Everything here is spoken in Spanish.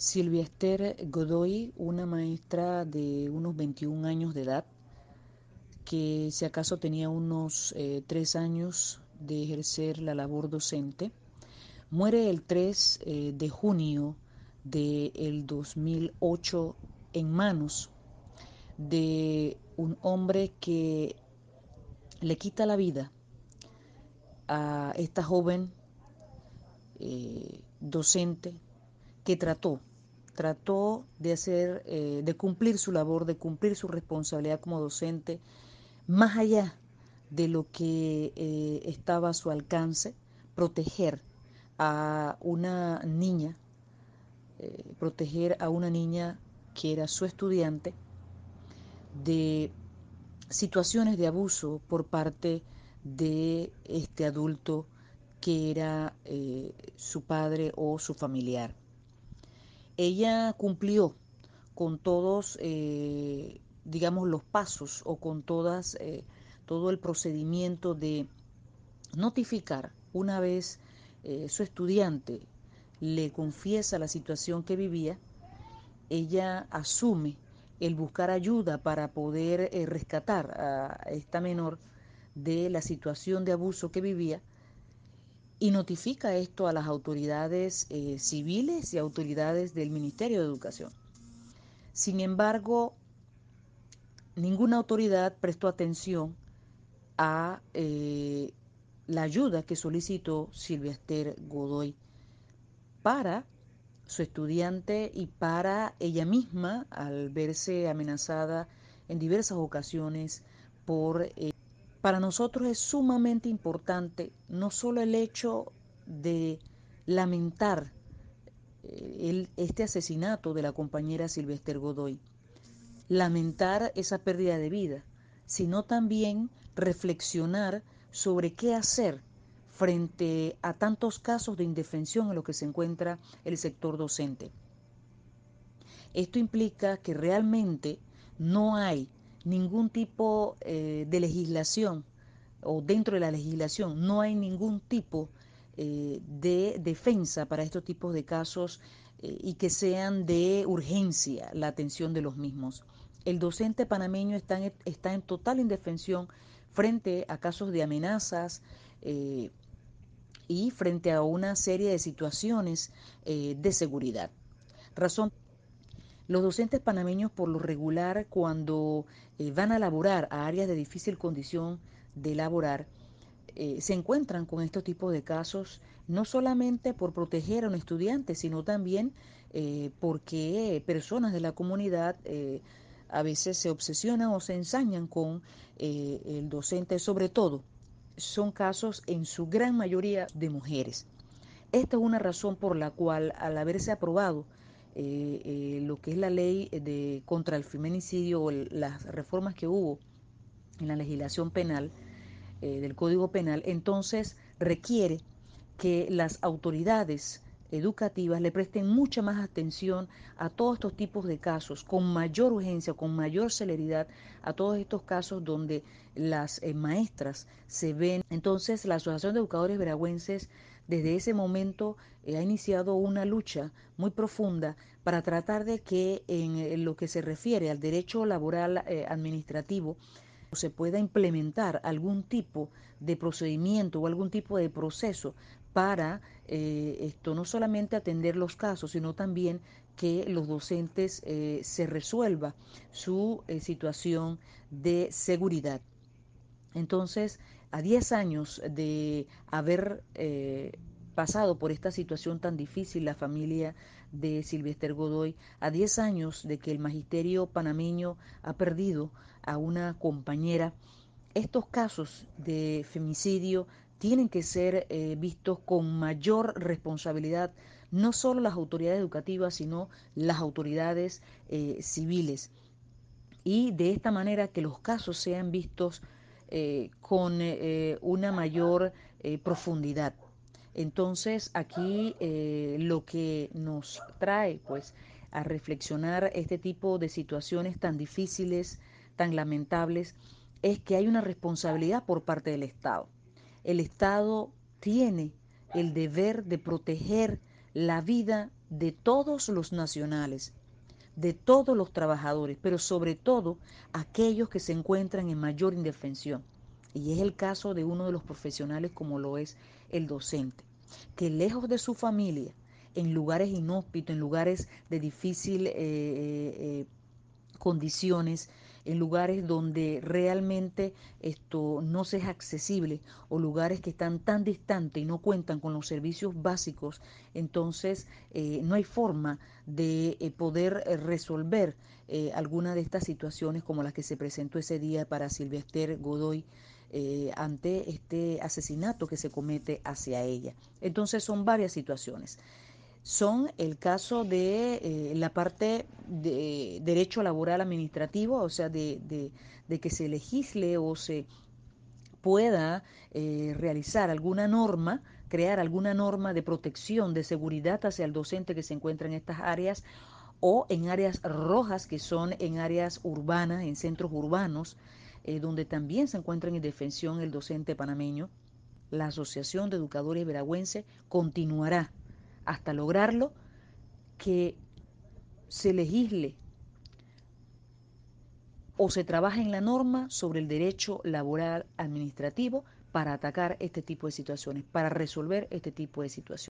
Silvia Esther Godoy, una maestra de unos 21 años de edad, que si acaso tenía unos eh, tres años de ejercer la labor docente, muere el 3 eh, de junio del 2008 en manos de un hombre que le quita la vida a esta joven eh, docente que trató trató de hacer, eh, de cumplir su labor, de cumplir su responsabilidad como docente, más allá de lo que eh, estaba a su alcance, proteger a una niña, eh, proteger a una niña que era su estudiante de situaciones de abuso por parte de este adulto que era su padre o su familiar ella cumplió con todos, eh, digamos, los pasos o con todas, eh, todo el procedimiento de notificar una vez eh, su estudiante le confiesa la situación que vivía, ella asume el buscar ayuda para poder rescatar a esta menor de la situación de abuso que vivía y notifica esto a las autoridades eh, civiles y autoridades del Ministerio de Educación. Sin embargo, ninguna autoridad prestó atención a eh, la ayuda que solicitó Silvia Godoy para su estudiante y para ella misma al verse amenazada en diversas ocasiones por... Eh, para nosotros es sumamente importante no solo el hecho de lamentar eh, este asesinato de la compañera Silvester Godoy, lamentar esa pérdida de vida, sino también reflexionar sobre qué hacer frente a tantos casos de indefensión en los que se encuentra el sector docente. Esto implica que realmente no hay ningún tipo eh, de legislación o dentro de la legislación no hay ningún tipo eh, de defensa para estos tipos de casos eh, y que sean de urgencia la atención de los mismos. El docente panameño está en, está en total indefensión frente a casos de amenazas y frente a una serie de situaciones de seguridad. Razón los docentes panameños por lo regular cuando eh, van a laborar a áreas de difícil condición de laborar, eh, se encuentran con estos tipos de casos no solamente por proteger a un estudiante, sino también eh, porque personas de la comunidad a veces se obsesionan o se ensañan con el docente, sobre todo son casos en su gran mayoría de mujeres. Esta es una razón por la cual, al haberse aprobado eh, eh, lo que es la ley de, contra el feminicidio o las reformas que hubo en la legislación penal, eh, del Código Penal, entonces requiere que las autoridades educativas le presten mucha más atención a todos estos tipos de casos, con mayor urgencia, con mayor celeridad, a todos estos casos donde las eh, maestras se ven. Entonces, la Asociación de Educadores Veragüenses desde ese momento eh, ha iniciado una lucha muy profunda para tratar de que en, eh, lo que se refiere al derecho laboral administrativo, se pueda implementar algún tipo de procedimiento o algún tipo de proceso para eh, esto no solamente atender los casos, sino también que los docentes eh, se resuelva su eh, situación de seguridad. Entonces, a 10 años de haber pasado por esta situación tan difícil la familia de Silvester Godoy, a 10 años de que el magisterio panameño ha perdido a una compañera. Estos casos de femicidio tienen que ser eh, vistos con mayor responsabilidad, no solo las autoridades educativas, sino las autoridades eh, civiles. Y de esta manera que los casos sean vistos eh, con una mayor profundidad. Entonces aquí eh, lo que nos trae pues a reflexionar este tipo de situaciones tan difíciles, tan lamentables, es que hay una responsabilidad por parte del Estado. El Estado tiene el deber de proteger la vida de todos los nacionales, de todos los trabajadores, pero sobre todo aquellos que se encuentran en mayor indefensión. Y es el caso de uno de los profesionales como lo es el docente, que lejos de su familia, en lugares inhóspitos, en lugares de difícil eh, eh, eh, condiciones, en lugares donde realmente esto no se es accesible o lugares que están tan distantes y no cuentan con los servicios básicos, entonces no hay forma de poder resolver alguna de estas situaciones como las que se presentó ese día para Silvester Godoy eh, ante este asesinato que se comete hacia ella. Entonces son varias situaciones. Son el caso de eh, la parte de derecho laboral administrativo, o sea, de, que se legisle o se pueda eh, realizar alguna norma, crear alguna norma de protección, de seguridad hacia el docente que se encuentra en estas áreas o en áreas rojas que son en áreas urbanas, en centros urbanos, eh, donde también se encuentra en defensión el docente panameño, la Asociación de Educadores Veragüenses continuará hasta lograrlo que se legisle o se trabaje en la norma sobre el derecho laboral administrativo para atacar este tipo de situaciones, para resolver este tipo de situaciones.